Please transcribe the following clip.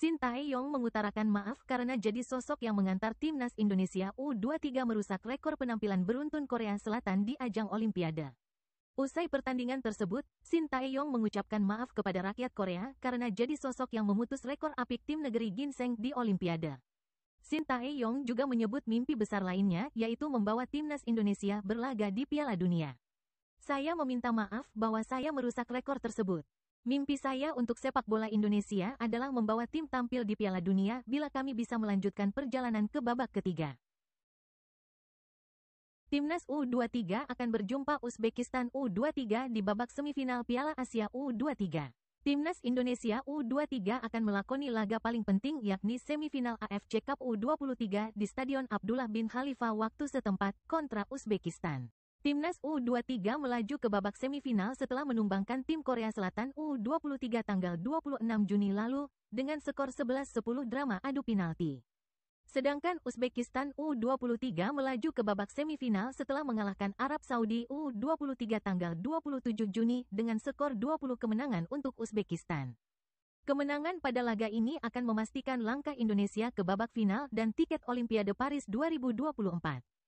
Shin Tae-yong mengutarakan maaf karena jadi sosok yang mengantar timnas Indonesia U23 merusak rekor penampilan beruntun Korea Selatan di ajang Olimpiade. Usai pertandingan tersebut, Shin Tae-yong mengucapkan maaf kepada rakyat Korea karena jadi sosok yang memutus rekor apik tim negeri Ginseng di Olimpiade. Shin Tae-yong juga menyebut mimpi besar lainnya, yaitu membawa timnas Indonesia berlaga di Piala Dunia. Saya meminta maaf bahwa saya merusak rekor tersebut. Mimpi saya untuk sepak bola Indonesia adalah membawa tim tampil di Piala Dunia bila kami bisa melanjutkan perjalanan ke babak ketiga. Timnas U23 akan berjumpa Uzbekistan U23 di babak semifinal Piala Asia U23. Timnas Indonesia U23 akan melakoni laga paling penting yakni semifinal AFC Cup U23 di Stadion Abdullah bin Khalifa waktu setempat kontra Uzbekistan. Timnas U23 melaju ke babak semifinal setelah menumbangkan tim Korea Selatan U23 tanggal 26 Juni lalu dengan skor 11-10 drama adu penalti. Sedangkan Uzbekistan U23 melaju ke babak semifinal setelah mengalahkan Arab Saudi U23 tanggal 27 Juni dengan skor 20 kemenangan untuk Uzbekistan. Kemenangan pada laga ini akan memastikan langkah Indonesia ke babak final dan tiket Olimpiade Paris 2024.